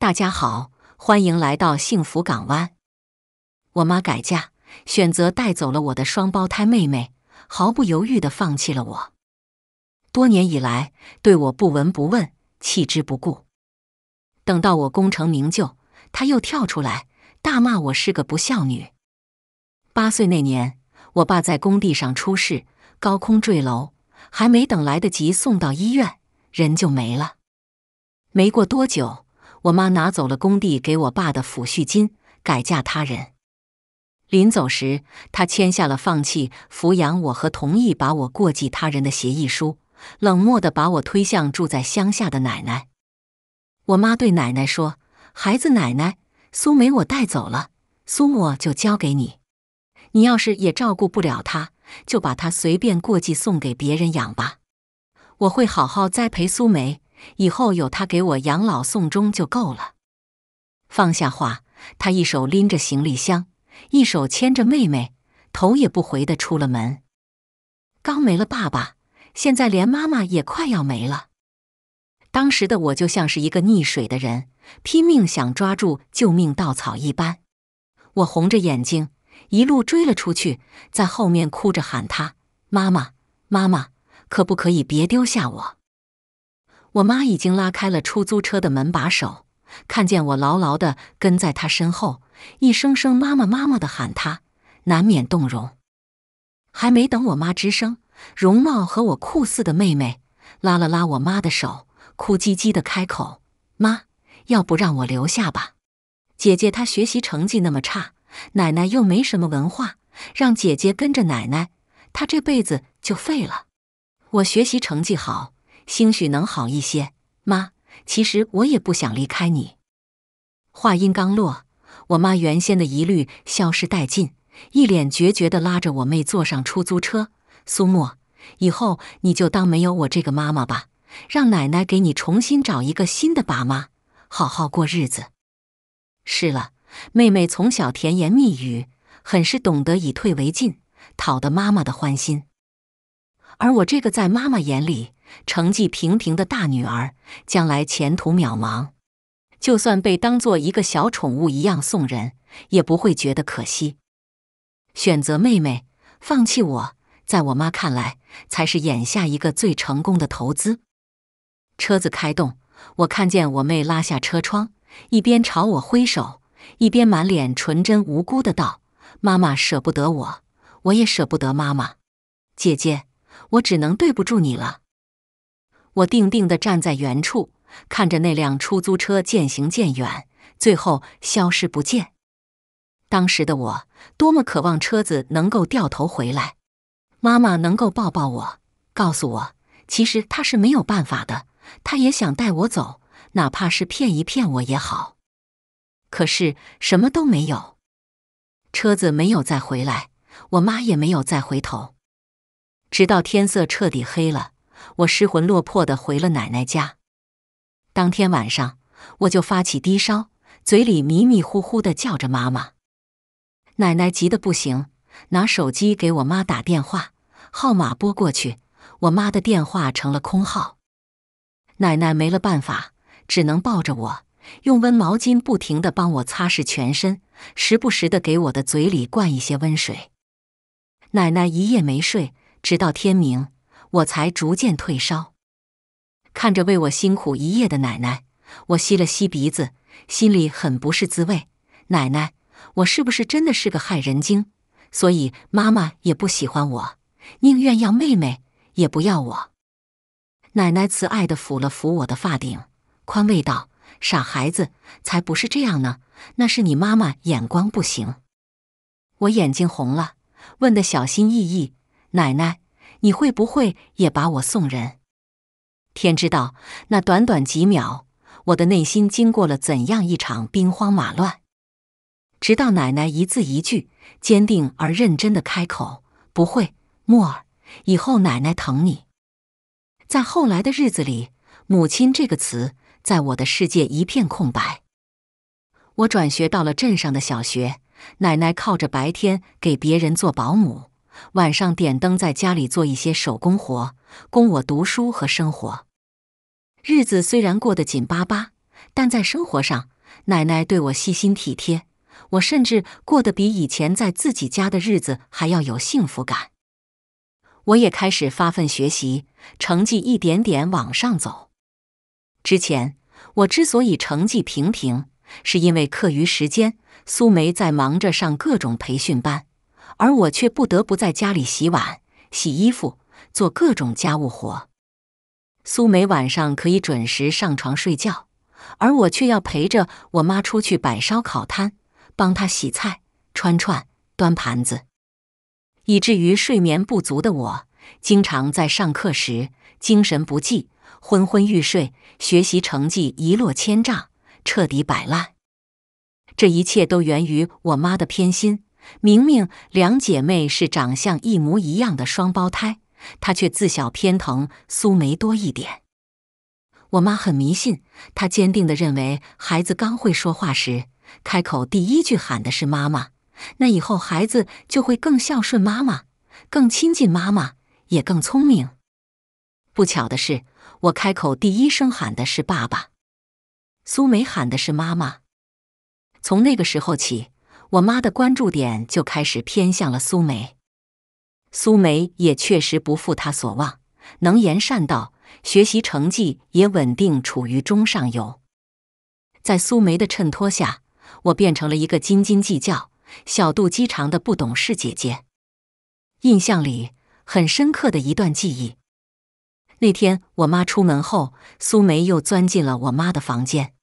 大家好，欢迎来到幸福港湾。我妈改嫁，选择带走了我的双胞胎妹妹，毫不犹豫的放弃了我。多年以来，对我不闻不问，弃之不顾。等到我功成名就，她又跳出来大骂我是个不孝女。八岁那年，我爸在工地上出事，高空坠楼，还没等来得及送到医院，人就没了。没过多久。我妈拿走了工地给我爸的抚恤金，改嫁他人。临走时，她签下了放弃抚养我和同意把我过继他人的协议书，冷漠地把我推向住在乡下的奶奶。我妈对奶奶说：“孩子，奶奶，苏梅我带走了，苏沫就交给你。你要是也照顾不了他，就把他随便过继送给别人养吧。我会好好栽培苏梅。”以后有他给我养老送终就够了。放下话，他一手拎着行李箱，一手牵着妹妹，头也不回的出了门。刚没了爸爸，现在连妈妈也快要没了。当时的我就像是一个溺水的人，拼命想抓住救命稻草一般。我红着眼睛，一路追了出去，在后面哭着喊他：“妈妈，妈妈，可不可以别丢下我？”我妈已经拉开了出租车的门把手，看见我牢牢的跟在她身后，一声声“妈妈，妈妈”的喊她，难免动容。还没等我妈吱声，容貌和我酷似的妹妹拉了拉我妈的手，哭唧唧的开口：“妈，要不让我留下吧？姐姐她学习成绩那么差，奶奶又没什么文化，让姐姐跟着奶奶，她这辈子就废了。我学习成绩好。”兴许能好一些，妈。其实我也不想离开你。话音刚落，我妈原先的疑虑消失殆尽，一脸决绝地拉着我妹坐上出租车。苏沫，以后你就当没有我这个妈妈吧，让奶奶给你重新找一个新的爸妈，好好过日子。是了，妹妹从小甜言蜜语，很是懂得以退为进，讨得妈妈的欢心。而我这个在妈妈眼里……成绩平平的大女儿将来前途渺茫，就算被当做一个小宠物一样送人，也不会觉得可惜。选择妹妹，放弃我，在我妈看来才是眼下一个最成功的投资。车子开动，我看见我妹拉下车窗，一边朝我挥手，一边满脸纯真无辜的道：“妈妈舍不得我，我也舍不得妈妈。姐姐，我只能对不住你了。”我定定的站在原处，看着那辆出租车渐行渐远，最后消失不见。当时的我多么渴望车子能够掉头回来，妈妈能够抱抱我，告诉我其实她是没有办法的，她也想带我走，哪怕是骗一骗我也好。可是什么都没有，车子没有再回来，我妈也没有再回头，直到天色彻底黑了。我失魂落魄地回了奶奶家。当天晚上，我就发起低烧，嘴里迷迷糊糊地叫着“妈妈”。奶奶急得不行，拿手机给我妈打电话，号码拨过去，我妈的电话成了空号。奶奶没了办法，只能抱着我，用温毛巾不停地帮我擦拭全身，时不时地给我的嘴里灌一些温水。奶奶一夜没睡，直到天明。我才逐渐退烧，看着为我辛苦一夜的奶奶，我吸了吸鼻子，心里很不是滋味。奶奶，我是不是真的是个害人精？所以妈妈也不喜欢我，宁愿要妹妹也不要我。奶奶慈爱的抚了抚我的发顶，宽慰道：“傻孩子，才不是这样呢，那是你妈妈眼光不行。”我眼睛红了，问的小心翼翼：“奶奶。”你会不会也把我送人？天知道，那短短几秒，我的内心经过了怎样一场兵荒马乱？直到奶奶一字一句、坚定而认真的开口：“不会，莫儿，以后奶奶疼你。”在后来的日子里，“母亲”这个词在我的世界一片空白。我转学到了镇上的小学，奶奶靠着白天给别人做保姆。晚上点灯，在家里做一些手工活，供我读书和生活。日子虽然过得紧巴巴，但在生活上，奶奶对我细心体贴，我甚至过得比以前在自己家的日子还要有幸福感。我也开始发奋学习，成绩一点点往上走。之前我之所以成绩平平，是因为课余时间苏梅在忙着上各种培训班。而我却不得不在家里洗碗、洗衣服、做各种家务活。苏梅晚上可以准时上床睡觉，而我却要陪着我妈出去摆烧烤摊，帮她洗菜、穿串、端盘子，以至于睡眠不足的我，经常在上课时精神不济、昏昏欲睡，学习成绩一落千丈，彻底摆烂。这一切都源于我妈的偏心。明明两姐妹是长相一模一样的双胞胎，她却自小偏疼苏梅多一点。我妈很迷信，她坚定地认为，孩子刚会说话时开口第一句喊的是妈妈，那以后孩子就会更孝顺妈妈，更亲近妈妈，也更聪明。不巧的是，我开口第一声喊的是爸爸，苏梅喊的是妈妈。从那个时候起。我妈的关注点就开始偏向了苏梅，苏梅也确实不负她所望，能言善道，学习成绩也稳定处于中上游。在苏梅的衬托下，我变成了一个斤斤计较、小肚鸡肠的不懂事姐姐。印象里很深刻的一段记忆，那天我妈出门后，苏梅又钻进了我妈的房间。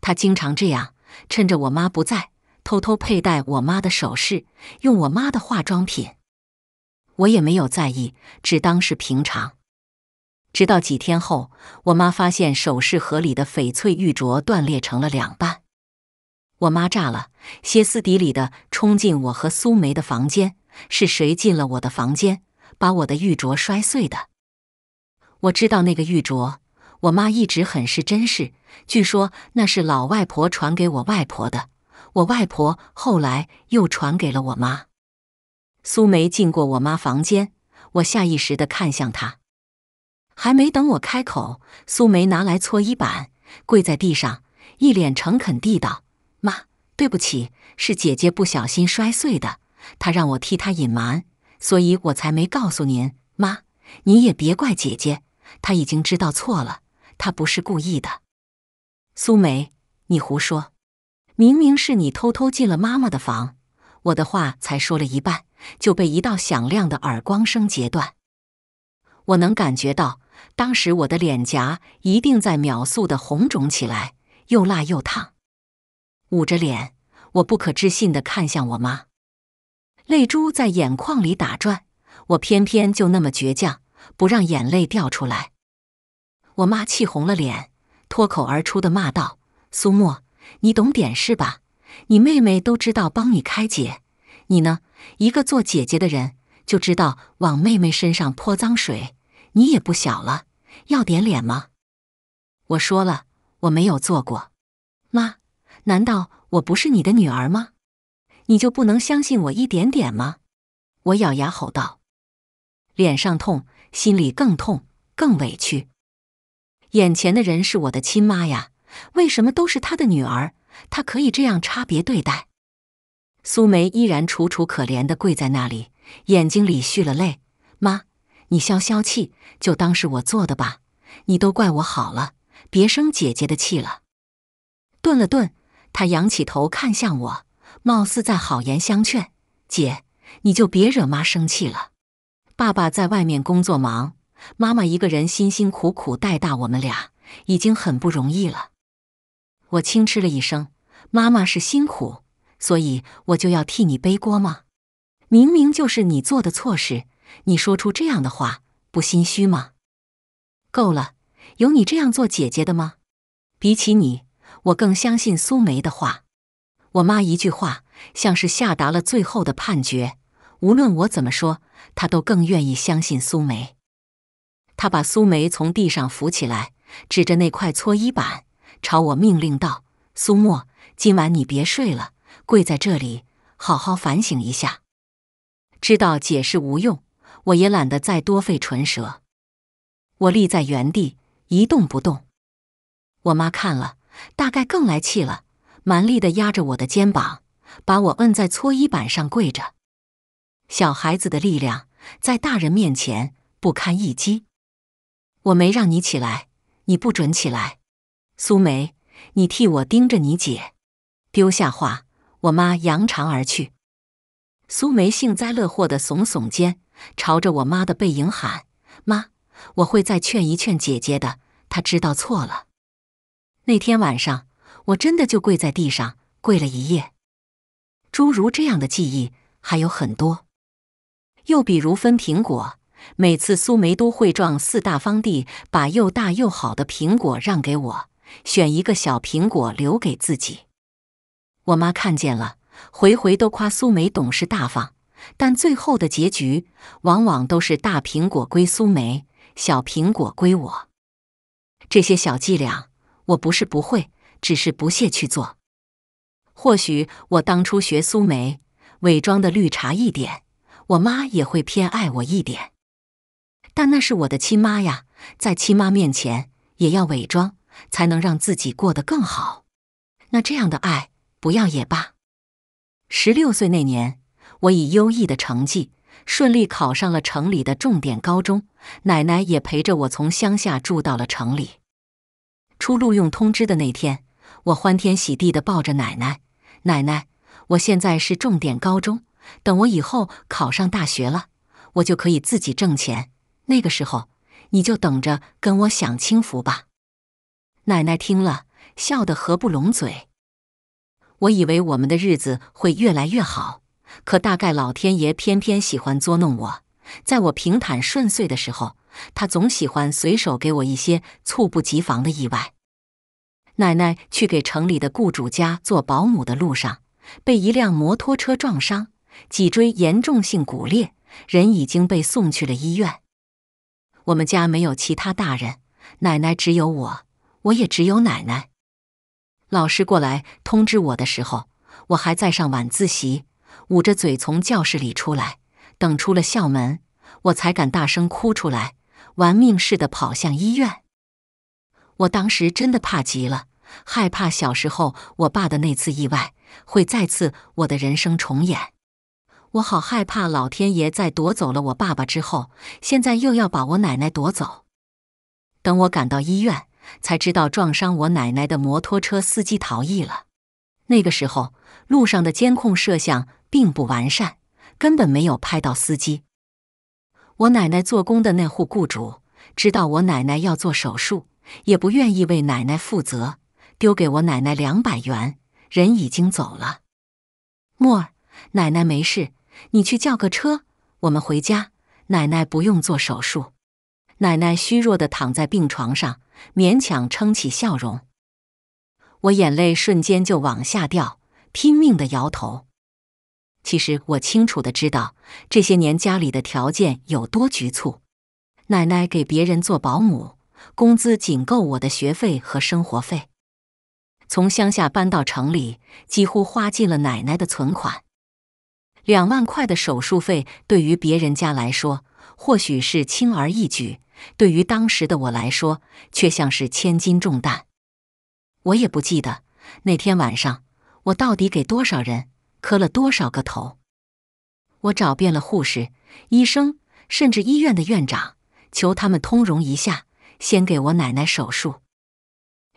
她经常这样，趁着我妈不在。偷偷佩戴我妈的首饰，用我妈的化妆品，我也没有在意，只当是平常。直到几天后，我妈发现首饰盒里的翡翠玉镯断裂成了两半，我妈炸了，歇斯底里的冲进我和苏梅的房间：“是谁进了我的房间，把我的玉镯摔碎的？”我知道那个玉镯，我妈一直很是珍视，据说那是老外婆传给我外婆的。我外婆后来又传给了我妈。苏梅进过我妈房间，我下意识的看向她。还没等我开口，苏梅拿来搓衣板，跪在地上，一脸诚恳地道：“妈，对不起，是姐姐不小心摔碎的。她让我替她隐瞒，所以我才没告诉您。妈，您也别怪姐姐，她已经知道错了，她不是故意的。”苏梅，你胡说！明明是你偷偷进了妈妈的房，我的话才说了一半，就被一道响亮的耳光声截断。我能感觉到，当时我的脸颊一定在秒速的红肿起来，又辣又烫。捂着脸，我不可置信的看向我妈，泪珠在眼眶里打转。我偏偏就那么倔强，不让眼泪掉出来。我妈气红了脸，脱口而出的骂道：“苏沫！”你懂点事吧？你妹妹都知道帮你开解，你呢？一个做姐姐的人，就知道往妹妹身上泼脏水。你也不小了，要点脸吗？我说了，我没有做过。妈，难道我不是你的女儿吗？你就不能相信我一点点吗？我咬牙吼道，脸上痛，心里更痛，更委屈。眼前的人是我的亲妈呀。为什么都是他的女儿，他可以这样差别对待？苏梅依然楚楚可怜的跪在那里，眼睛里蓄了泪。妈，你消消气，就当是我做的吧。你都怪我好了，别生姐姐的气了。顿了顿，她仰起头看向我，貌似在好言相劝：“姐，你就别惹妈生气了。爸爸在外面工作忙，妈妈一个人辛辛苦苦带大我们俩，已经很不容易了。”我轻嗤了一声：“妈妈是辛苦，所以我就要替你背锅吗？明明就是你做的错事，你说出这样的话，不心虚吗？”够了，有你这样做姐姐的吗？比起你，我更相信苏梅的话。我妈一句话，像是下达了最后的判决。无论我怎么说，她都更愿意相信苏梅。她把苏梅从地上扶起来，指着那块搓衣板。朝我命令道：“苏沫，今晚你别睡了，跪在这里，好好反省一下。”知道解释无用，我也懒得再多费唇舌。我立在原地一动不动。我妈看了，大概更来气了，蛮力的压着我的肩膀，把我摁在搓衣板上跪着。小孩子的力量在大人面前不堪一击。我没让你起来，你不准起来。苏梅，你替我盯着你姐，丢下话，我妈扬长而去。苏梅幸灾乐祸的耸耸肩，朝着我妈的背影喊：“妈，我会再劝一劝姐姐的，她知道错了。”那天晚上，我真的就跪在地上跪了一夜。诸如这样的记忆还有很多，又比如分苹果，每次苏梅都会壮四大方地把又大又好的苹果让给我。选一个小苹果留给自己，我妈看见了，回回都夸苏梅懂事大方。但最后的结局，往往都是大苹果归苏梅，小苹果归我。这些小伎俩，我不是不会，只是不屑去做。或许我当初学苏梅，伪装的绿茶一点，我妈也会偏爱我一点。但那是我的亲妈呀，在亲妈面前也要伪装。才能让自己过得更好。那这样的爱，不要也罢。十六岁那年，我以优异的成绩顺利考上了城里的重点高中，奶奶也陪着我从乡下住到了城里。出录用通知的那天，我欢天喜地地抱着奶奶：“奶奶，我现在是重点高中，等我以后考上大学了，我就可以自己挣钱。那个时候，你就等着跟我享清福吧。”奶奶听了，笑得合不拢嘴。我以为我们的日子会越来越好，可大概老天爷偏偏喜欢捉弄我，在我平坦顺遂的时候，他总喜欢随手给我一些猝不及防的意外。奶奶去给城里的雇主家做保姆的路上，被一辆摩托车撞伤，脊椎严重性骨裂，人已经被送去了医院。我们家没有其他大人，奶奶只有我。我也只有奶奶。老师过来通知我的时候，我还在上晚自习，捂着嘴从教室里出来。等出了校门，我才敢大声哭出来，玩命似的跑向医院。我当时真的怕极了，害怕小时候我爸的那次意外会再次我的人生重演。我好害怕老天爷在夺走了我爸爸之后，现在又要把我奶奶夺走。等我赶到医院。才知道撞伤我奶奶的摩托车司机逃逸了。那个时候路上的监控摄像并不完善，根本没有拍到司机。我奶奶做工的那户雇主知道我奶奶要做手术，也不愿意为奶奶负责，丢给我奶奶两百元，人已经走了。沫儿，奶奶没事，你去叫个车，我们回家。奶奶不用做手术，奶奶虚弱地躺在病床上。勉强撑起笑容，我眼泪瞬间就往下掉，拼命的摇头。其实我清楚的知道，这些年家里的条件有多局促。奶奶给别人做保姆，工资仅够我的学费和生活费。从乡下搬到城里，几乎花尽了奶奶的存款。两万块的手术费，对于别人家来说，或许是轻而易举。对于当时的我来说，却像是千斤重担。我也不记得那天晚上我到底给多少人磕了多少个头。我找遍了护士、医生，甚至医院的院长，求他们通融一下，先给我奶奶手术。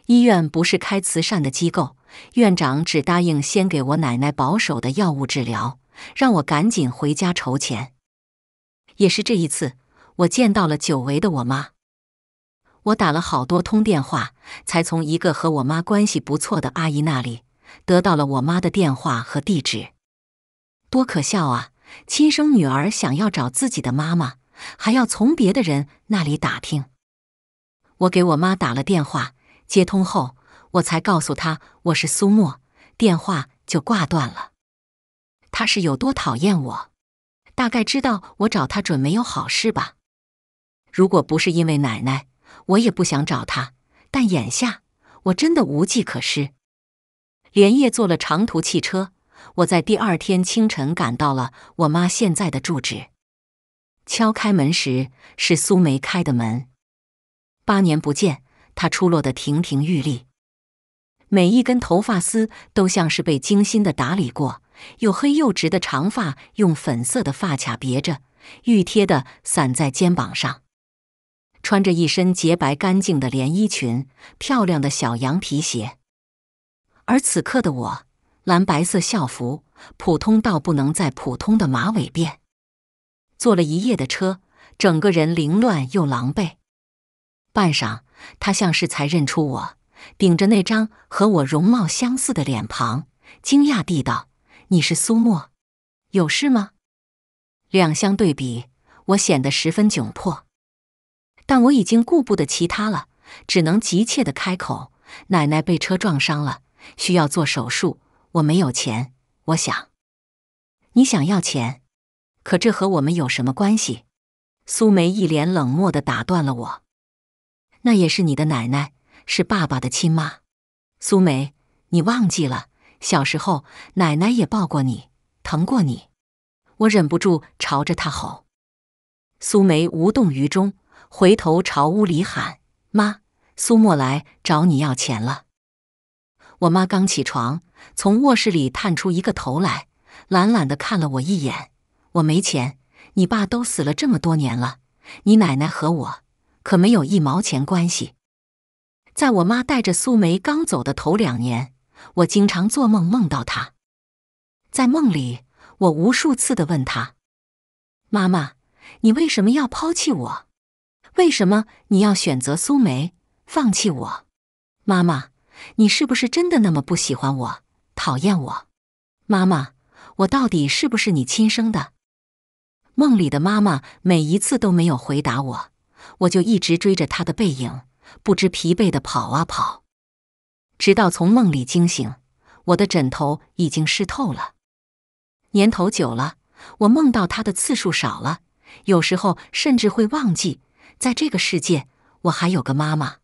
医院不是开慈善的机构，院长只答应先给我奶奶保守的药物治疗，让我赶紧回家筹钱。也是这一次。我见到了久违的我妈，我打了好多通电话，才从一个和我妈关系不错的阿姨那里得到了我妈的电话和地址。多可笑啊！亲生女儿想要找自己的妈妈，还要从别的人那里打听。我给我妈打了电话，接通后我才告诉她我是苏沫，电话就挂断了。她是有多讨厌我？大概知道我找她准没有好事吧。如果不是因为奶奶，我也不想找他。但眼下，我真的无计可施。连夜坐了长途汽车，我在第二天清晨赶到了我妈现在的住址。敲开门时，是苏梅开的门。八年不见，她出落得亭亭玉立，每一根头发丝都像是被精心的打理过。又黑又直的长发用粉色的发卡别着，熨贴的散在肩膀上。穿着一身洁白干净的连衣裙，漂亮的小羊皮鞋，而此刻的我，蓝白色校服，普通到不能再普通的马尾辫，坐了一夜的车，整个人凌乱又狼狈。半晌，他像是才认出我，顶着那张和我容貌相似的脸庞，惊讶地道：“你是苏沫？有事吗？”两相对比，我显得十分窘迫。但我已经顾不得其他了，只能急切的开口：“奶奶被车撞伤了，需要做手术，我没有钱。”我想，你想要钱，可这和我们有什么关系？”苏梅一脸冷漠的打断了我：“那也是你的奶奶，是爸爸的亲妈。”苏梅，你忘记了，小时候奶奶也抱过你，疼过你。我忍不住朝着她吼：“苏梅，无动于衷。”回头朝屋里喊：“妈，苏沫来找你要钱了。”我妈刚起床，从卧室里探出一个头来，懒懒的看了我一眼。我没钱，你爸都死了这么多年了，你奶奶和我可没有一毛钱关系。在我妈带着苏梅刚走的头两年，我经常做梦梦到她，在梦里我无数次的问她：“妈妈，你为什么要抛弃我？”为什么你要选择苏梅，放弃我？妈妈，你是不是真的那么不喜欢我，讨厌我？妈妈，我到底是不是你亲生的？梦里的妈妈每一次都没有回答我，我就一直追着她的背影，不知疲惫的跑啊跑，直到从梦里惊醒，我的枕头已经湿透了。年头久了，我梦到她的次数少了，有时候甚至会忘记。在这个世界，我还有个妈妈。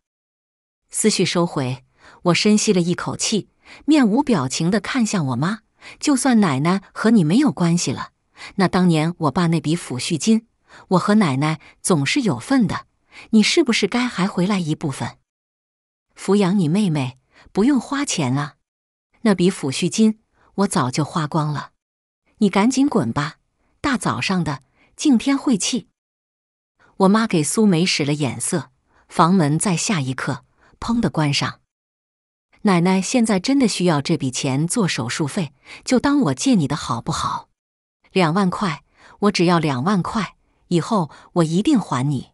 思绪收回，我深吸了一口气，面无表情的看向我妈。就算奶奶和你没有关系了，那当年我爸那笔抚恤金，我和奶奶总是有份的。你是不是该还回来一部分？抚养你妹妹不用花钱啊，那笔抚恤金我早就花光了。你赶紧滚吧，大早上的，敬天晦气。我妈给苏梅使了眼色，房门在下一刻砰的关上。奶奶现在真的需要这笔钱做手术费，就当我借你的好不好？两万块，我只要两万块，以后我一定还你。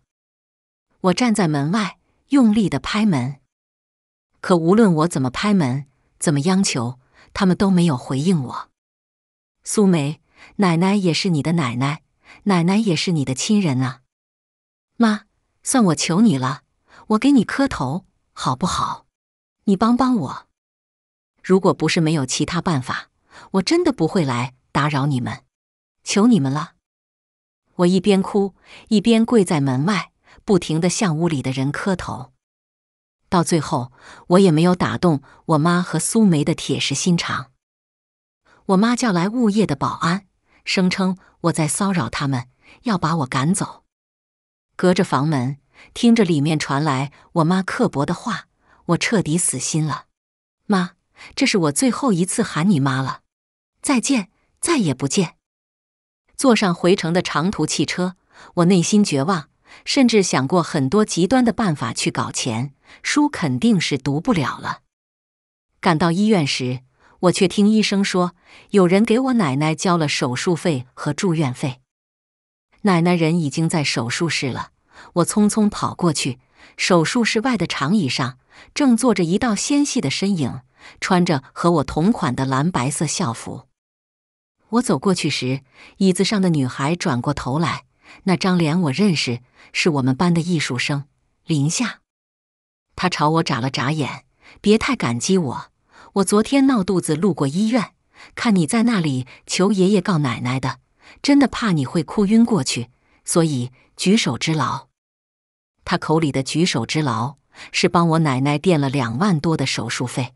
我站在门外，用力的拍门，可无论我怎么拍门，怎么央求，他们都没有回应我。苏梅，奶奶也是你的奶奶，奶奶也是你的亲人呐。妈，算我求你了，我给你磕头，好不好？你帮帮我！如果不是没有其他办法，我真的不会来打扰你们，求你们了！我一边哭一边跪在门外，不停的向屋里的人磕头，到最后我也没有打动我妈和苏梅的铁石心肠。我妈叫来物业的保安，声称我在骚扰他们，要把我赶走。隔着房门，听着里面传来我妈刻薄的话，我彻底死心了。妈，这是我最后一次喊你妈了，再见，再也不见。坐上回程的长途汽车，我内心绝望，甚至想过很多极端的办法去搞钱。书肯定是读不了了。赶到医院时，我却听医生说，有人给我奶奶交了手术费和住院费。奶奶人已经在手术室了，我匆匆跑过去。手术室外的长椅上正坐着一道纤细的身影，穿着和我同款的蓝白色校服。我走过去时，椅子上的女孩转过头来，那张脸我认识，是我们班的艺术生林夏。她朝我眨了眨眼，别太感激我，我昨天闹肚子路过医院，看你在那里求爷爷告奶奶的。真的怕你会哭晕过去，所以举手之劳。他口里的举手之劳是帮我奶奶垫了两万多的手术费。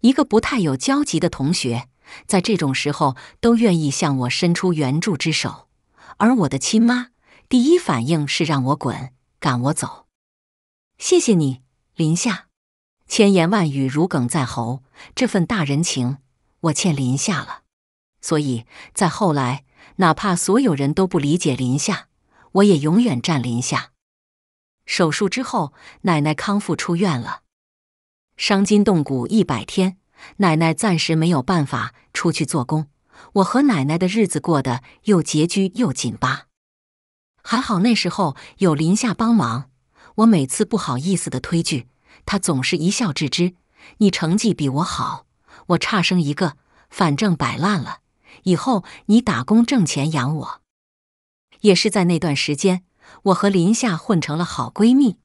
一个不太有交集的同学，在这种时候都愿意向我伸出援助之手，而我的亲妈第一反应是让我滚，赶我走。谢谢你，林夏，千言万语如鲠在喉，这份大人情我欠林夏了。所以在后来。哪怕所有人都不理解林夏，我也永远站林夏。手术之后，奶奶康复出院了，伤筋动骨一百天，奶奶暂时没有办法出去做工。我和奶奶的日子过得又拮据又紧巴，还好那时候有林夏帮忙。我每次不好意思的推拒，他总是一笑置之：“你成绩比我好，我差生一个，反正摆烂了。”以后你打工挣钱养我，也是在那段时间，我和林夏混成了好闺蜜。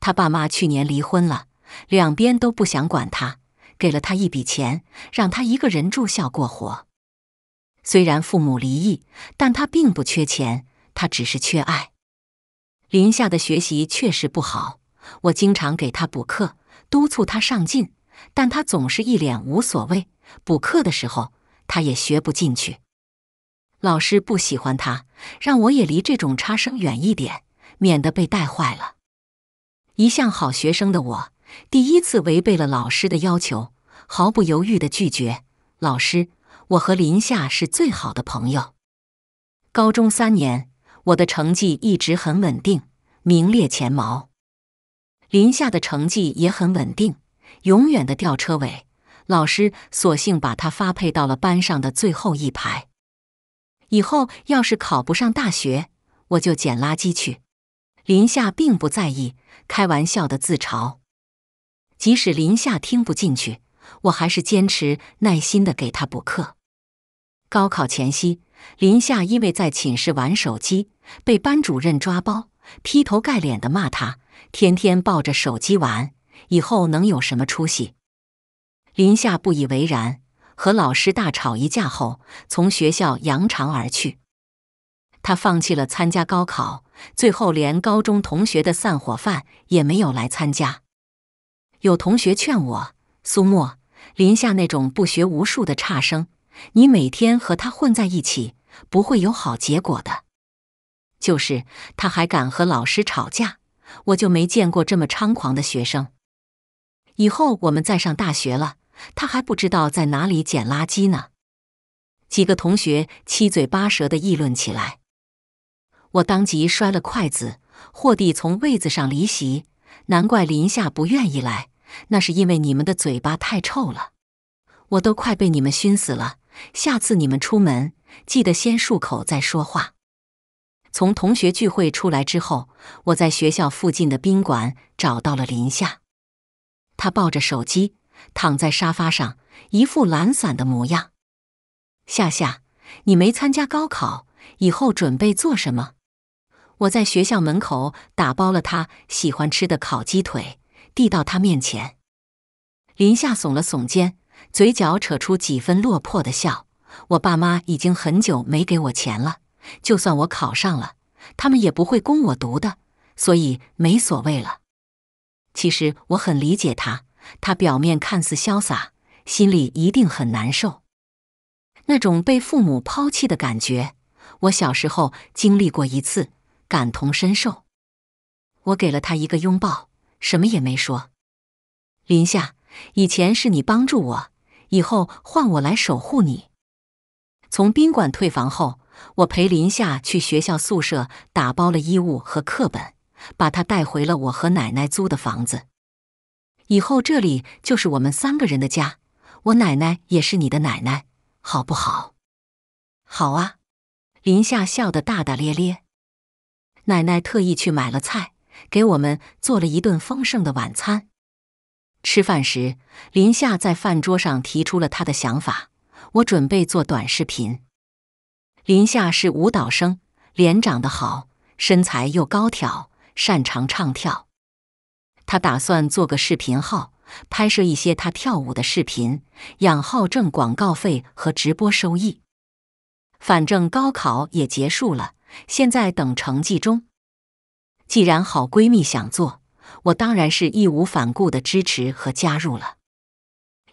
她爸妈去年离婚了，两边都不想管她，给了她一笔钱，让她一个人住校过活。虽然父母离异，但她并不缺钱，她只是缺爱。林夏的学习确实不好，我经常给她补课，督促她上进，但她总是一脸无所谓。补课的时候。他也学不进去，老师不喜欢他，让我也离这种差生远一点，免得被带坏了。一向好学生的我，第一次违背了老师的要求，毫不犹豫的拒绝。老师，我和林夏是最好的朋友。高中三年，我的成绩一直很稳定，名列前茅。林夏的成绩也很稳定，永远的吊车尾。老师索性把他发配到了班上的最后一排。以后要是考不上大学，我就捡垃圾去。林夏并不在意，开玩笑的自嘲。即使林夏听不进去，我还是坚持耐心的给他补课。高考前夕，林夏因为在寝室玩手机被班主任抓包，劈头盖脸的骂他：天天抱着手机玩，以后能有什么出息？林夏不以为然，和老师大吵一架后，从学校扬长而去。他放弃了参加高考，最后连高中同学的散伙饭也没有来参加。有同学劝我：“苏沫，林夏那种不学无术的差生，你每天和他混在一起，不会有好结果的。”就是他还敢和老师吵架，我就没见过这么猖狂的学生。以后我们再上大学了。他还不知道在哪里捡垃圾呢，几个同学七嘴八舌地议论起来。我当即摔了筷子，霍地从位子上离席。难怪林夏不愿意来，那是因为你们的嘴巴太臭了，我都快被你们熏死了。下次你们出门记得先漱口再说话。从同学聚会出来之后，我在学校附近的宾馆找到了林夏，她抱着手机。躺在沙发上，一副懒散的模样。夏夏，你没参加高考，以后准备做什么？我在学校门口打包了他喜欢吃的烤鸡腿，递到他面前。林夏耸了耸肩，嘴角扯出几分落魄的笑。我爸妈已经很久没给我钱了，就算我考上了，他们也不会供我读的，所以没所谓了。其实我很理解他。他表面看似潇洒，心里一定很难受。那种被父母抛弃的感觉，我小时候经历过一次，感同身受。我给了他一个拥抱，什么也没说。林夏，以前是你帮助我，以后换我来守护你。从宾馆退房后，我陪林夏去学校宿舍打包了衣物和课本，把她带回了我和奶奶租的房子。以后这里就是我们三个人的家，我奶奶也是你的奶奶，好不好？好啊！林夏笑得大大咧咧。奶奶特意去买了菜，给我们做了一顿丰盛的晚餐。吃饭时，林夏在饭桌上提出了她的想法：我准备做短视频。林夏是舞蹈生，脸长得好，身材又高挑，擅长唱跳。她打算做个视频号，拍摄一些她跳舞的视频，养号挣广告费和直播收益。反正高考也结束了，现在等成绩中。既然好闺蜜想做，我当然是义无反顾的支持和加入了。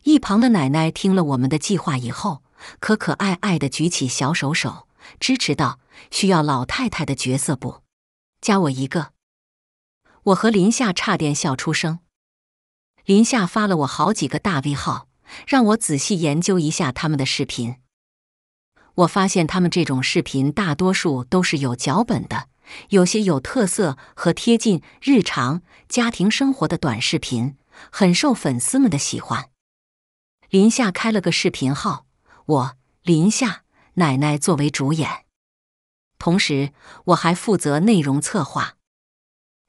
一旁的奶奶听了我们的计划以后，可可爱爱的举起小手手，支持道：“需要老太太的角色不？加我一个。”我和林夏差点笑出声。林夏发了我好几个大 V 号，让我仔细研究一下他们的视频。我发现他们这种视频大多数都是有脚本的，有些有特色和贴近日常家庭生活的短视频，很受粉丝们的喜欢。林夏开了个视频号，我林夏奶奶作为主演，同时我还负责内容策划。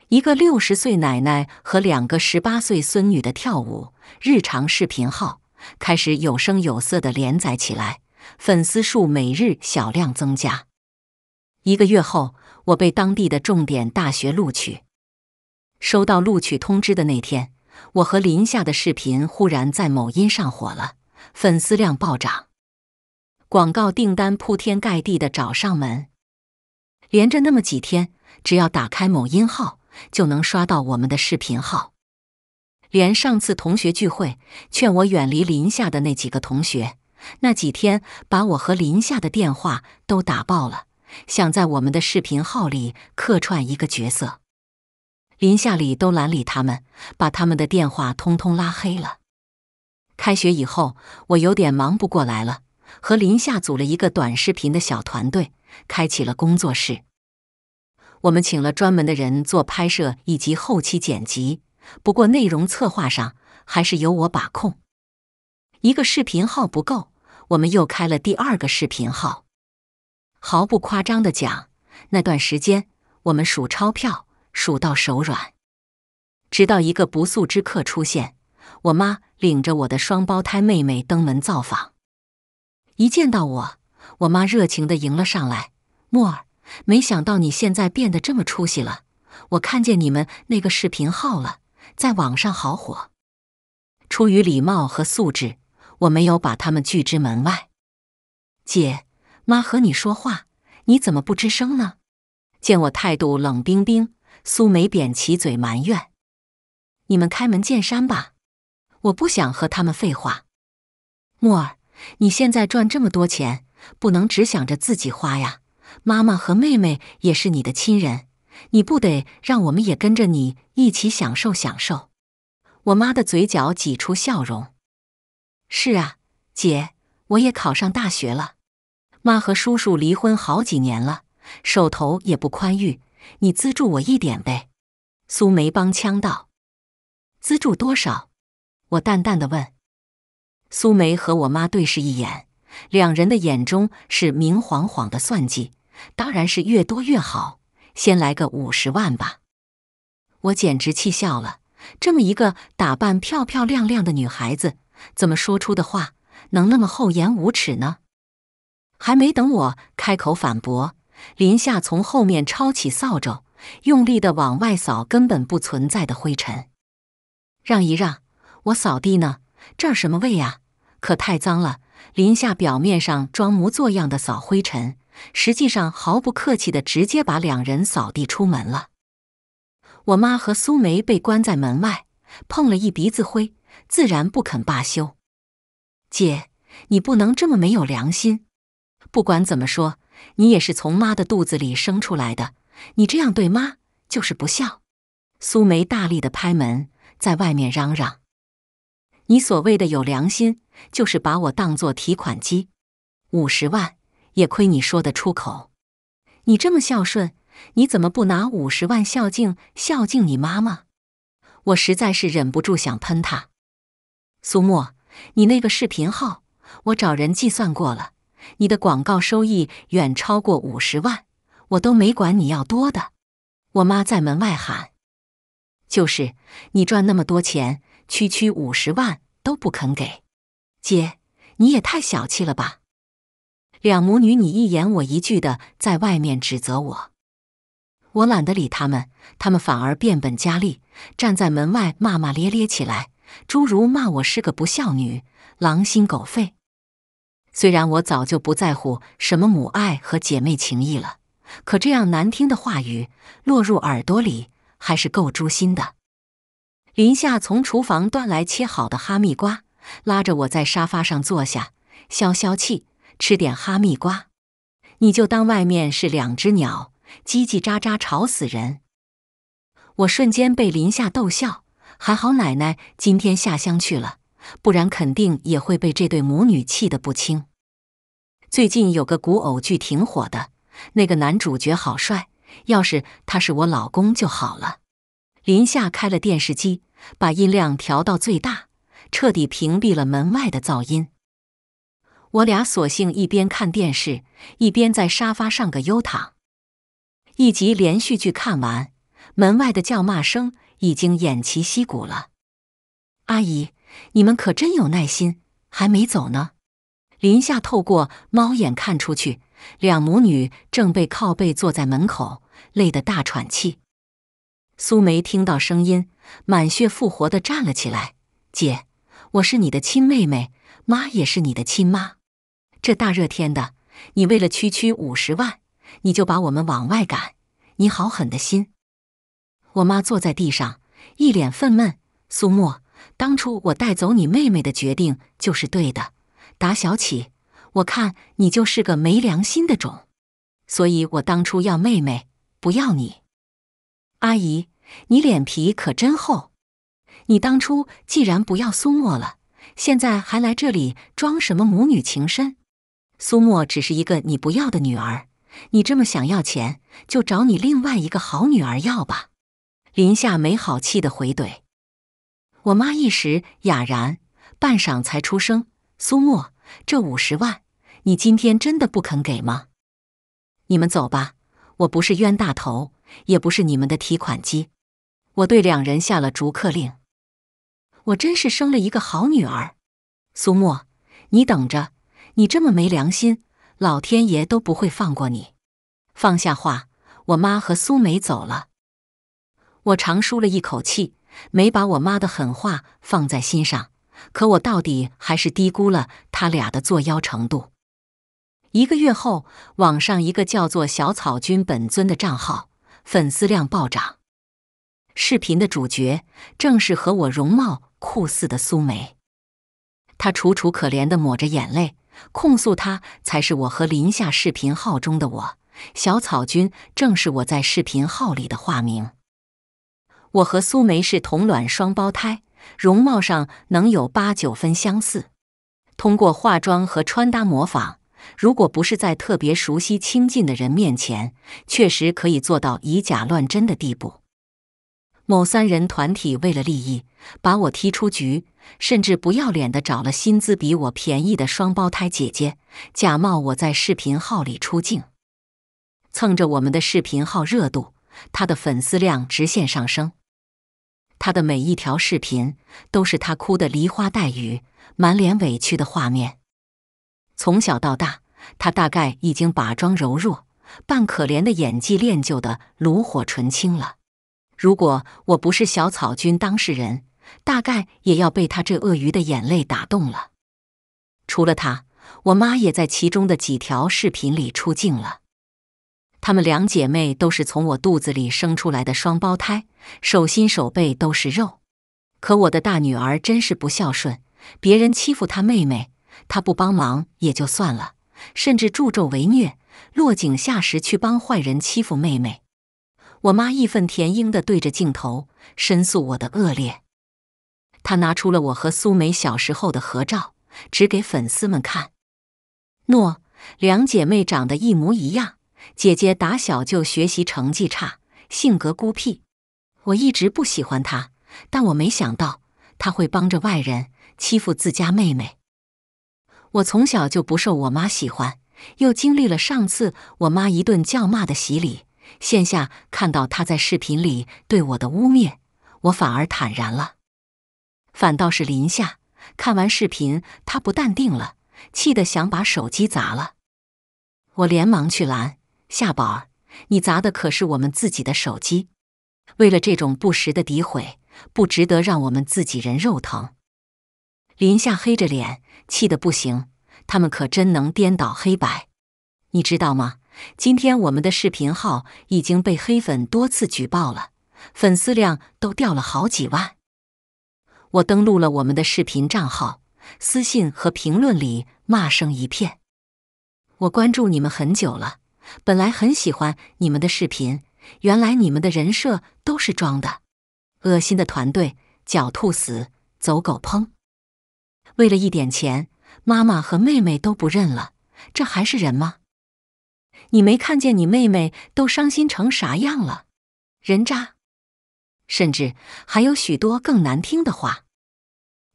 一个六十岁奶奶和两个十八岁孙女的跳舞日常视频号开始有声有色的连载起来，粉丝数每日小量增加。一个月后，我被当地的重点大学录取。收到录取通知的那天，我和林夏的视频忽然在某音上火了，粉丝量暴涨，广告订单铺天盖地的找上门。连着那么几天，只要打开某音号。就能刷到我们的视频号。连上次同学聚会劝我远离林夏的那几个同学，那几天把我和林夏的电话都打爆了，想在我们的视频号里客串一个角色。林夏里都懒理他们，把他们的电话通通拉黑了。开学以后，我有点忙不过来了，和林夏组了一个短视频的小团队，开启了工作室。我们请了专门的人做拍摄以及后期剪辑，不过内容策划上还是由我把控。一个视频号不够，我们又开了第二个视频号。毫不夸张的讲，那段时间我们数钞票数到手软，直到一个不速之客出现，我妈领着我的双胞胎妹妹登门造访。一见到我，我妈热情的迎了上来，沫儿。没想到你现在变得这么出息了，我看见你们那个视频号了，在网上好火。出于礼貌和素质，我没有把他们拒之门外。姐，妈和你说话，你怎么不吱声呢？见我态度冷冰冰，苏梅扁起嘴埋怨：“你们开门见山吧，我不想和他们废话。”莫儿，你现在赚这么多钱，不能只想着自己花呀。妈妈和妹妹也是你的亲人，你不得让我们也跟着你一起享受享受？我妈的嘴角挤出笑容。是啊，姐，我也考上大学了。妈和叔叔离婚好几年了，手头也不宽裕，你资助我一点呗？苏梅帮腔道。资助多少？我淡淡的问。苏梅和我妈对视一眼，两人的眼中是明晃晃的算计。当然是越多越好，先来个五十万吧！我简直气笑了。这么一个打扮漂漂亮亮的女孩子，怎么说出的话能那么厚颜无耻呢？还没等我开口反驳，林夏从后面抄起扫帚，用力地往外扫根本不存在的灰尘。让一让，我扫地呢，这儿什么味啊？可太脏了！林夏表面上装模作样的扫灰尘。实际上毫不客气的直接把两人扫地出门了。我妈和苏梅被关在门外，碰了一鼻子灰，自然不肯罢休。姐，你不能这么没有良心！不管怎么说，你也是从妈的肚子里生出来的，你这样对妈就是不孝。苏梅大力的拍门，在外面嚷嚷：“你所谓的有良心，就是把我当做提款机，五十万！”也亏你说得出口，你这么孝顺，你怎么不拿五十万孝敬孝敬你妈妈？我实在是忍不住想喷他。苏沫，你那个视频号，我找人计算过了，你的广告收益远超过五十万，我都没管你要多的。我妈在门外喊：“就是你赚那么多钱，区区五十万都不肯给，姐，你也太小气了吧！”两母女你一言我一句的在外面指责我，我懒得理他们，他们反而变本加厉，站在门外骂骂咧咧起来，诸如骂我是个不孝女、狼心狗肺。虽然我早就不在乎什么母爱和姐妹情谊了，可这样难听的话语落入耳朵里，还是够诛心的。林夏从厨房端来切好的哈密瓜，拉着我在沙发上坐下，消消气。吃点哈密瓜，你就当外面是两只鸟叽叽喳喳吵死人。我瞬间被林夏逗笑，还好奶奶今天下乡去了，不然肯定也会被这对母女气得不轻。最近有个古偶剧挺火的，那个男主角好帅，要是他是我老公就好了。林夏开了电视机，把音量调到最大，彻底屏蔽了门外的噪音。我俩索性一边看电视，一边在沙发上个悠躺。一集连续剧看完，门外的叫骂声已经偃旗息鼓了。阿姨，你们可真有耐心，还没走呢。林夏透过猫眼看出去，两母女正背靠背坐在门口，累得大喘气。苏梅听到声音，满血复活的站了起来：“姐，我是你的亲妹妹，妈也是你的亲妈。”这大热天的，你为了区区五十万，你就把我们往外赶，你好狠的心！我妈坐在地上，一脸愤懑。苏沫，当初我带走你妹妹的决定就是对的。打小起，我看你就是个没良心的种，所以我当初要妹妹，不要你。阿姨，你脸皮可真厚！你当初既然不要苏沫了，现在还来这里装什么母女情深？苏沫只是一个你不要的女儿，你这么想要钱，就找你另外一个好女儿要吧。林夏没好气的回怼。我妈一时哑然，半晌才出声：“苏沫，这五十万，你今天真的不肯给吗？”你们走吧，我不是冤大头，也不是你们的提款机。我对两人下了逐客令。我真是生了一个好女儿，苏沫，你等着。你这么没良心，老天爷都不会放过你！放下话，我妈和苏梅走了，我长舒了一口气，没把我妈的狠话放在心上。可我到底还是低估了他俩的作妖程度。一个月后，网上一个叫做“小草君本尊”的账号粉丝量暴涨，视频的主角正是和我容貌酷似的苏梅，她楚楚可怜的抹着眼泪。控诉他才是我和林夏视频号中的我，小草君正是我在视频号里的化名。我和苏梅是同卵双胞胎，容貌上能有八九分相似。通过化妆和穿搭模仿，如果不是在特别熟悉亲近的人面前，确实可以做到以假乱真的地步。某三人团体为了利益，把我踢出局。甚至不要脸的找了薪资比我便宜的双胞胎姐姐，假冒我在视频号里出镜，蹭着我们的视频号热度，她的粉丝量直线上升。他的每一条视频都是他哭的梨花带雨、满脸委屈的画面。从小到大，他大概已经把装柔弱、扮可怜的演技练就的炉火纯青了。如果我不是小草君当事人。大概也要被他这鳄鱼的眼泪打动了。除了他，我妈也在其中的几条视频里出镜了。她们两姐妹都是从我肚子里生出来的双胞胎，手心手背都是肉。可我的大女儿真是不孝顺，别人欺负她妹妹，她不帮忙也就算了，甚至助纣为虐，落井下石去帮坏人欺负妹妹。我妈义愤填膺地对着镜头申诉我的恶劣。他拿出了我和苏梅小时候的合照，只给粉丝们看。诺，两姐妹长得一模一样。姐姐打小就学习成绩差，性格孤僻，我一直不喜欢她。但我没想到她会帮着外人欺负自家妹妹。我从小就不受我妈喜欢，又经历了上次我妈一顿叫骂的洗礼。线下看到她在视频里对我的污蔑，我反而坦然了。反倒是林夏看完视频，他不淡定了，气得想把手机砸了。我连忙去拦夏宝儿：“你砸的可是我们自己的手机！为了这种不实的诋毁，不值得让我们自己人肉疼。”林夏黑着脸，气得不行。他们可真能颠倒黑白！你知道吗？今天我们的视频号已经被黑粉多次举报了，粉丝量都掉了好几万。我登录了我们的视频账号，私信和评论里骂声一片。我关注你们很久了，本来很喜欢你们的视频，原来你们的人设都是装的，恶心的团队，狡兔死，走狗烹。为了一点钱，妈妈和妹妹都不认了，这还是人吗？你没看见你妹妹都伤心成啥样了？人渣！甚至还有许多更难听的话。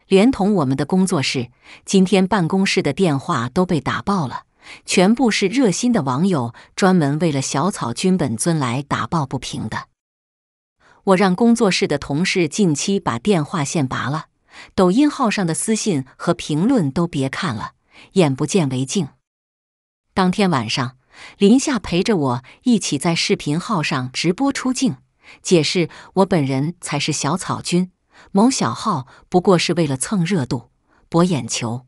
连同我们的工作室，今天办公室的电话都被打爆了，全部是热心的网友专门为了小草君本尊来打抱不平的。我让工作室的同事近期把电话线拔了，抖音号上的私信和评论都别看了，眼不见为净。当天晚上，林夏陪着我一起在视频号上直播出镜，解释我本人才是小草君。某小号不过是为了蹭热度、博眼球，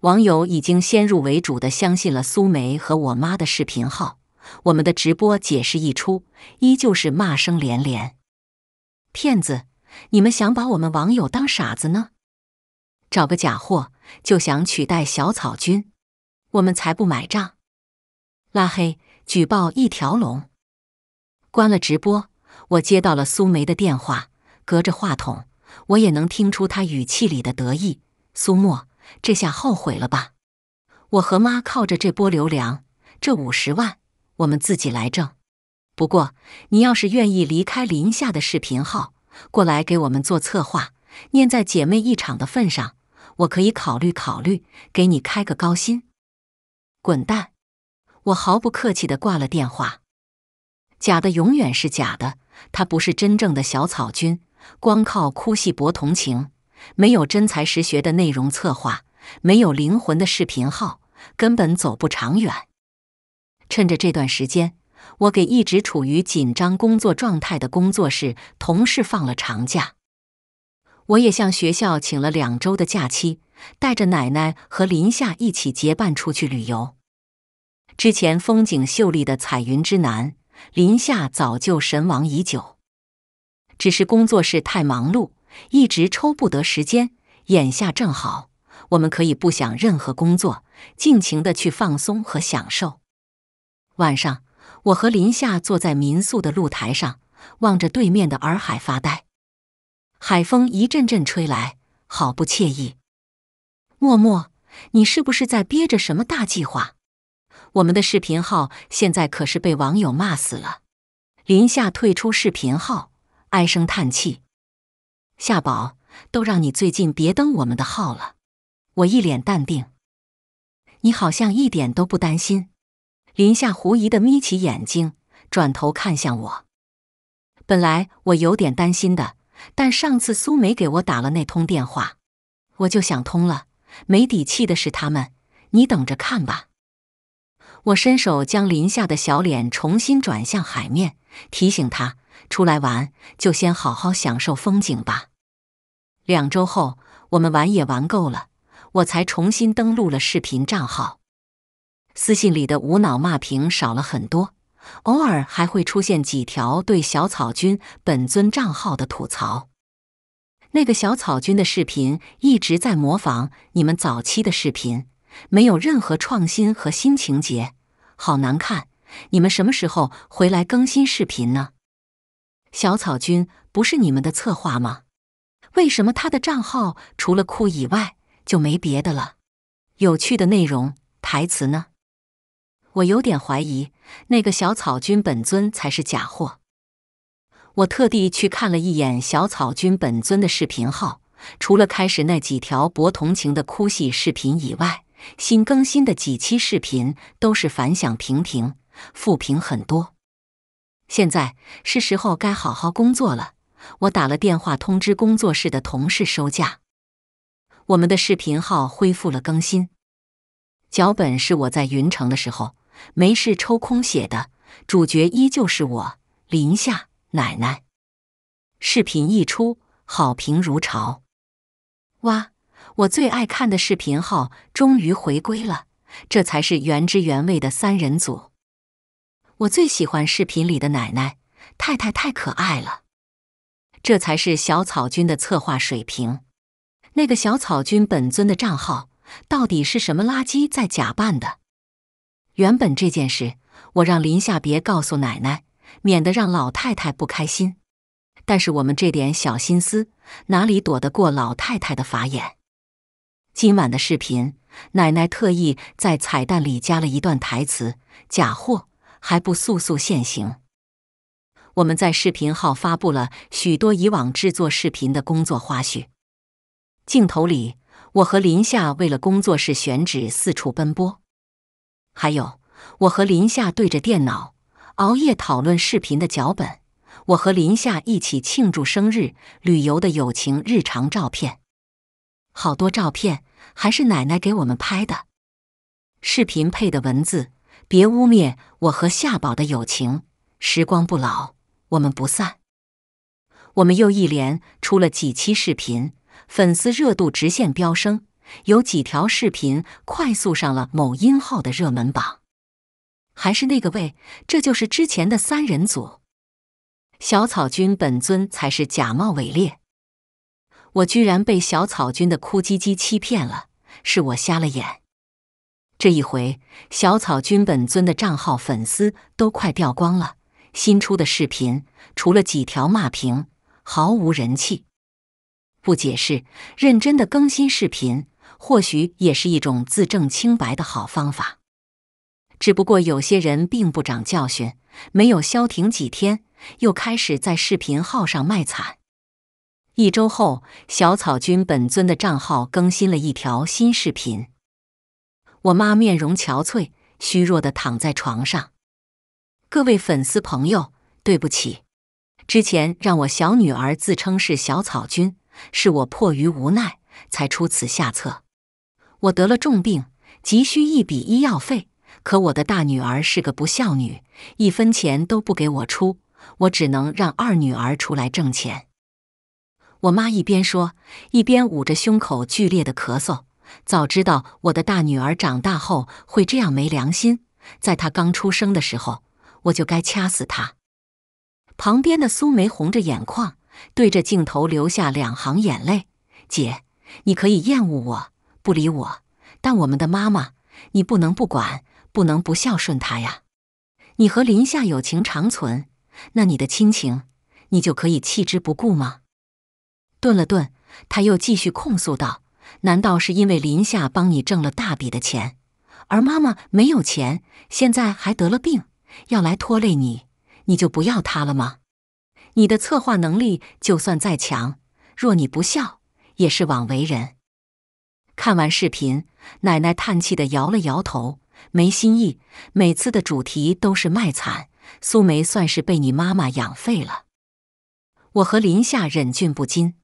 网友已经先入为主的相信了苏梅和我妈的视频号。我们的直播解释一出，依旧是骂声连连。骗子！你们想把我们网友当傻子呢？找个假货就想取代小草君，我们才不买账！拉黑、举报一条龙，关了直播。我接到了苏梅的电话。隔着话筒，我也能听出他语气里的得意。苏沫，这下后悔了吧？我和妈靠着这波流量，这五十万我们自己来挣。不过，你要是愿意离开林夏的视频号，过来给我们做策划，念在姐妹一场的份上，我可以考虑考虑，给你开个高薪。滚蛋！我毫不客气地挂了电话。假的永远是假的，他不是真正的小草君。光靠哭戏博同情，没有真才实学的内容策划，没有灵魂的视频号，根本走不长远。趁着这段时间，我给一直处于紧张工作状态的工作室同事放了长假，我也向学校请了两周的假期，带着奶奶和林夏一起结伴出去旅游。之前风景秀丽的彩云之南，林夏早就神往已久。只是工作室太忙碌，一直抽不得时间。眼下正好，我们可以不想任何工作，尽情的去放松和享受。晚上，我和林夏坐在民宿的露台上，望着对面的洱海发呆。海风一阵阵吹来，好不惬意。默默，你是不是在憋着什么大计划？我们的视频号现在可是被网友骂死了。林夏退出视频号。唉声叹气，夏宝，都让你最近别登我们的号了。我一脸淡定，你好像一点都不担心。林夏狐疑的眯起眼睛，转头看向我。本来我有点担心的，但上次苏梅给我打了那通电话，我就想通了。没底气的是他们，你等着看吧。我伸手将林夏的小脸重新转向海面，提醒他。出来玩就先好好享受风景吧。两周后，我们玩也玩够了，我才重新登录了视频账号。私信里的无脑骂评少了很多，偶尔还会出现几条对小草君本尊账号的吐槽。那个小草君的视频一直在模仿你们早期的视频，没有任何创新和新情节，好难看。你们什么时候回来更新视频呢？小草君不是你们的策划吗？为什么他的账号除了哭以外就没别的了？有趣的内容、台词呢？我有点怀疑那个小草君本尊才是假货。我特地去看了一眼小草君本尊的视频号，除了开始那几条博同情的哭戏视频以外，新更新的几期视频都是反响平平，负评很多。现在是时候该好好工作了。我打了电话通知工作室的同事收假，我们的视频号恢复了更新。脚本是我在云城的时候没事抽空写的，主角依旧是我林夏奶奶。视频一出，好评如潮。哇，我最爱看的视频号终于回归了，这才是原汁原味的三人组。我最喜欢视频里的奶奶太太太可爱了，这才是小草君的策划水平。那个小草君本尊的账号到底是什么垃圾在假扮的？原本这件事我让林夏别告诉奶奶，免得让老太太不开心。但是我们这点小心思哪里躲得过老太太的法眼？今晚的视频，奶奶特意在彩蛋里加了一段台词：“假货。”还不速速现形？我们在视频号发布了许多以往制作视频的工作花絮。镜头里，我和林夏为了工作室选址四处奔波；还有我和林夏对着电脑熬夜讨论视频的脚本；我和林夏一起庆祝生日、旅游的友情日常照片，好多照片还是奶奶给我们拍的。视频配的文字。别污蔑我和夏宝的友情，时光不老，我们不散。我们又一连出了几期视频，粉丝热度直线飙升，有几条视频快速上了某音号的热门榜。还是那个位，这就是之前的三人组，小草君本尊才是假冒伪劣，我居然被小草君的哭唧唧欺骗了，是我瞎了眼。这一回，小草君本尊的账号粉丝都快掉光了。新出的视频除了几条骂评，毫无人气。不解释，认真的更新视频，或许也是一种自证清白的好方法。只不过有些人并不长教训，没有消停几天，又开始在视频号上卖惨。一周后，小草君本尊的账号更新了一条新视频。我妈面容憔悴、虚弱的躺在床上。各位粉丝朋友，对不起，之前让我小女儿自称是小草君，是我迫于无奈才出此下策。我得了重病，急需一笔医药费，可我的大女儿是个不孝女，一分钱都不给我出，我只能让二女儿出来挣钱。我妈一边说，一边捂着胸口剧烈的咳嗽。早知道我的大女儿长大后会这样没良心，在她刚出生的时候，我就该掐死她。旁边的苏梅红着眼眶，对着镜头流下两行眼泪：“姐，你可以厌恶我，不理我，但我们的妈妈，你不能不管，不能不孝顺她呀。你和林夏友情长存，那你的亲情，你就可以弃之不顾吗？”顿了顿，他又继续控诉道。难道是因为林夏帮你挣了大笔的钱，而妈妈没有钱，现在还得了病，要来拖累你，你就不要她了吗？你的策划能力就算再强，若你不孝，也是枉为人。看完视频，奶奶叹气的摇了摇头，没新意，每次的主题都是卖惨。苏梅算是被你妈妈养废了。我和林夏忍俊不禁。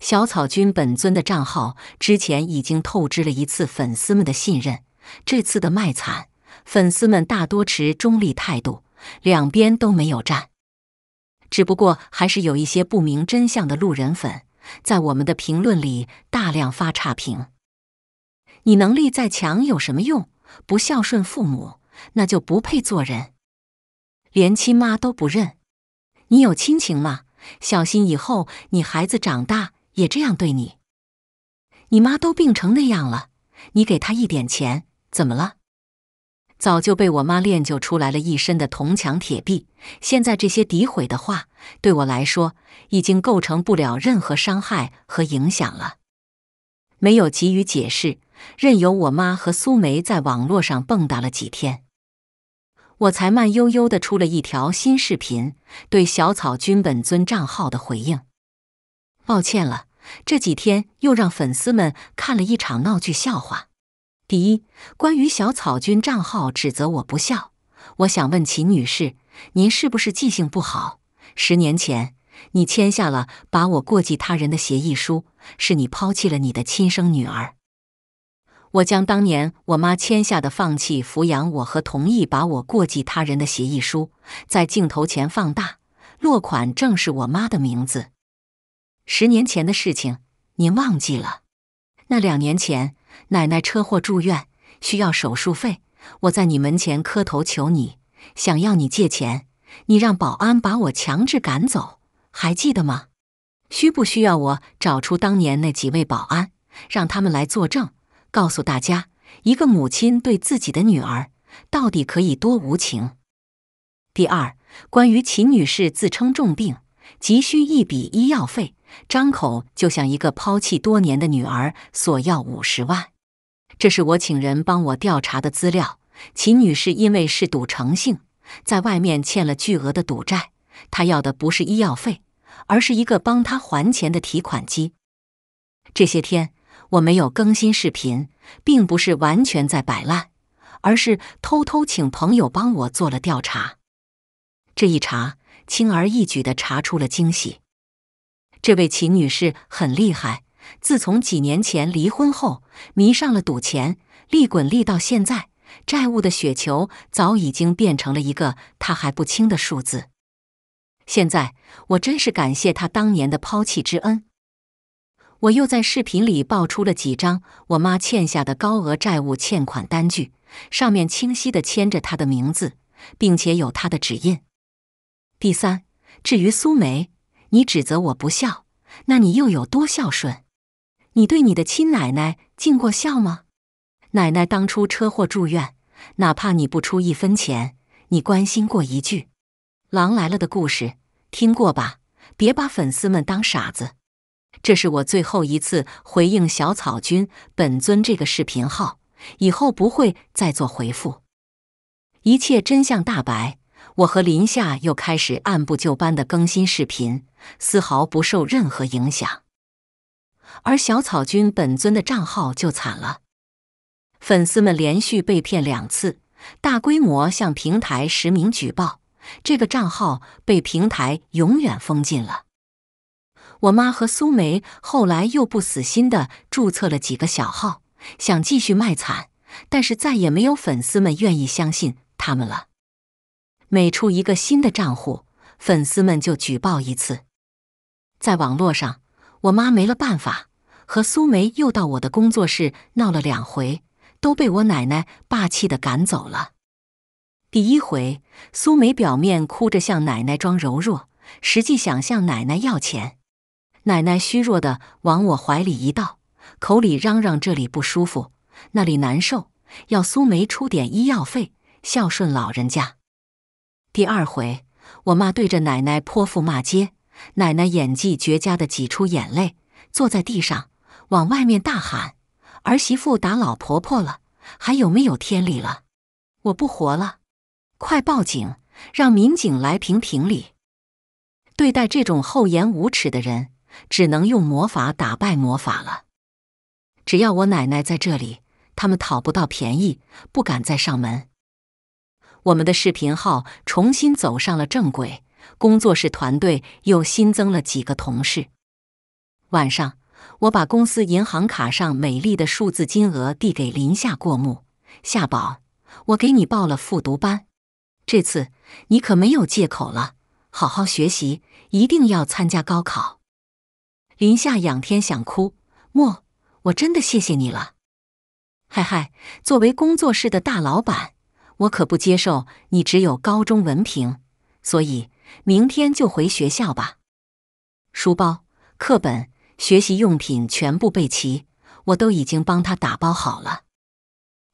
小草君本尊的账号之前已经透支了一次粉丝们的信任，这次的卖惨，粉丝们大多持中立态度，两边都没有站。只不过还是有一些不明真相的路人粉，在我们的评论里大量发差评。你能力再强有什么用？不孝顺父母，那就不配做人。连亲妈都不认，你有亲情吗？小心以后你孩子长大。也这样对你，你妈都病成那样了，你给她一点钱怎么了？早就被我妈练就出来了一身的铜墙铁壁，现在这些诋毁的话对我来说已经构成不了任何伤害和影响了。没有急于解释，任由我妈和苏梅在网络上蹦跶了几天，我才慢悠悠的出了一条新视频，对小草君本尊账号的回应。抱歉了，这几天又让粉丝们看了一场闹剧笑话。第一，关于小草君账号指责我不孝，我想问秦女士，您是不是记性不好？十年前，你签下了把我过继他人的协议书，是你抛弃了你的亲生女儿。我将当年我妈签下的放弃抚养我和同意把我过继他人的协议书，在镜头前放大，落款正是我妈的名字。十年前的事情，您忘记了？那两年前，奶奶车祸住院，需要手术费，我在你门前磕头求你，想要你借钱，你让保安把我强制赶走，还记得吗？需不需要我找出当年那几位保安，让他们来作证，告诉大家一个母亲对自己的女儿到底可以多无情？第二，关于秦女士自称重病，急需一笔医药费。张口就向一个抛弃多年的女儿索要五十万，这是我请人帮我调查的资料。秦女士因为嗜赌成性，在外面欠了巨额的赌债，她要的不是医药费，而是一个帮她还钱的提款机。这些天我没有更新视频，并不是完全在摆烂，而是偷偷请朋友帮我做了调查。这一查，轻而易举地查出了惊喜。这位秦女士很厉害，自从几年前离婚后，迷上了赌钱，利滚利到现在，债务的雪球早已经变成了一个她还不清的数字。现在我真是感谢她当年的抛弃之恩。我又在视频里爆出了几张我妈欠下的高额债务欠款单据，上面清晰的签着她的名字，并且有她的指印。第三，至于苏梅。你指责我不孝，那你又有多孝顺？你对你的亲奶奶尽过孝吗？奶奶当初车祸住院，哪怕你不出一分钱，你关心过一句？狼来了的故事听过吧？别把粉丝们当傻子。这是我最后一次回应小草君本尊这个视频号，以后不会再做回复。一切真相大白。我和林夏又开始按部就班的更新视频，丝毫不受任何影响。而小草君本尊的账号就惨了，粉丝们连续被骗两次，大规模向平台实名举报，这个账号被平台永远封禁了。我妈和苏梅后来又不死心的注册了几个小号，想继续卖惨，但是再也没有粉丝们愿意相信他们了。每出一个新的账户，粉丝们就举报一次。在网络上，我妈没了办法，和苏梅又到我的工作室闹了两回，都被我奶奶霸气的赶走了。第一回，苏梅表面哭着向奶奶装柔弱，实际想向奶奶要钱。奶奶虚弱的往我怀里一倒，口里嚷嚷这里不舒服，那里难受，要苏梅出点医药费，孝顺老人家。第二回，我妈对着奶奶泼妇骂街，奶奶演技绝佳的挤出眼泪，坐在地上往外面大喊：“儿媳妇打老婆婆了，还有没有天理了？我不活了！快报警，让民警来评评理！对待这种厚颜无耻的人，只能用魔法打败魔法了。只要我奶奶在这里，他们讨不到便宜，不敢再上门。”我们的视频号重新走上了正轨，工作室团队又新增了几个同事。晚上，我把公司银行卡上美丽的数字金额递给林夏过目。夏宝，我给你报了复读班，这次你可没有借口了，好好学习，一定要参加高考。林夏仰天想哭，莫，我真的谢谢你了。嗨嗨，作为工作室的大老板。我可不接受你只有高中文凭，所以明天就回学校吧。书包、课本、学习用品全部备齐，我都已经帮他打包好了。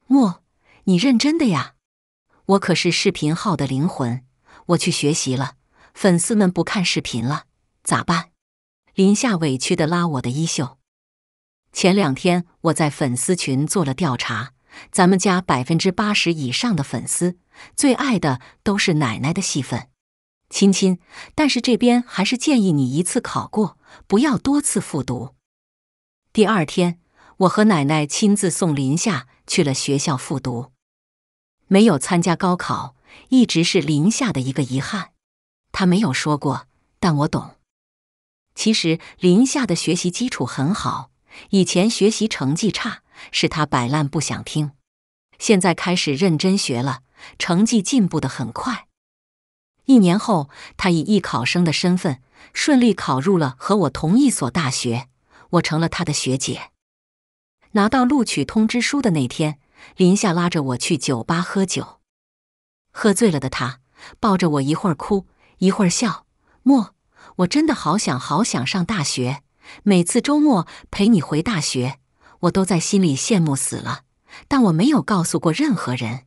莫，你认真的呀？我可是视频号的灵魂，我去学习了，粉丝们不看视频了，咋办？林夏委屈的拉我的衣袖。前两天我在粉丝群做了调查。咱们家百分之八十以上的粉丝最爱的都是奶奶的戏份，亲亲。但是这边还是建议你一次考过，不要多次复读。第二天，我和奶奶亲自送林夏去了学校复读，没有参加高考一直是林夏的一个遗憾。他没有说过，但我懂。其实林夏的学习基础很好，以前学习成绩差。是他摆烂不想听，现在开始认真学了，成绩进步的很快。一年后，他以艺考生的身份顺利考入了和我同一所大学，我成了他的学姐。拿到录取通知书的那天，林夏拉着我去酒吧喝酒，喝醉了的他抱着我一会儿哭一会儿笑。莫，我真的好想好想上大学，每次周末陪你回大学。我都在心里羡慕死了，但我没有告诉过任何人。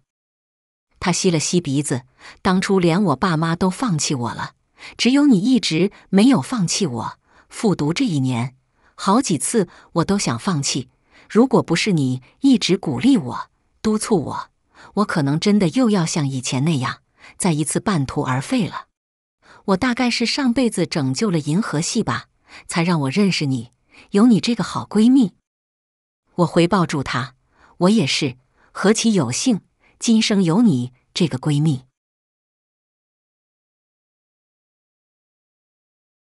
他吸了吸鼻子，当初连我爸妈都放弃我了，只有你一直没有放弃我。复读这一年，好几次我都想放弃，如果不是你一直鼓励我、督促我，我可能真的又要像以前那样，再一次半途而废了。我大概是上辈子拯救了银河系吧，才让我认识你，有你这个好闺蜜。我回抱住她，我也是，何其有幸，今生有你这个闺蜜。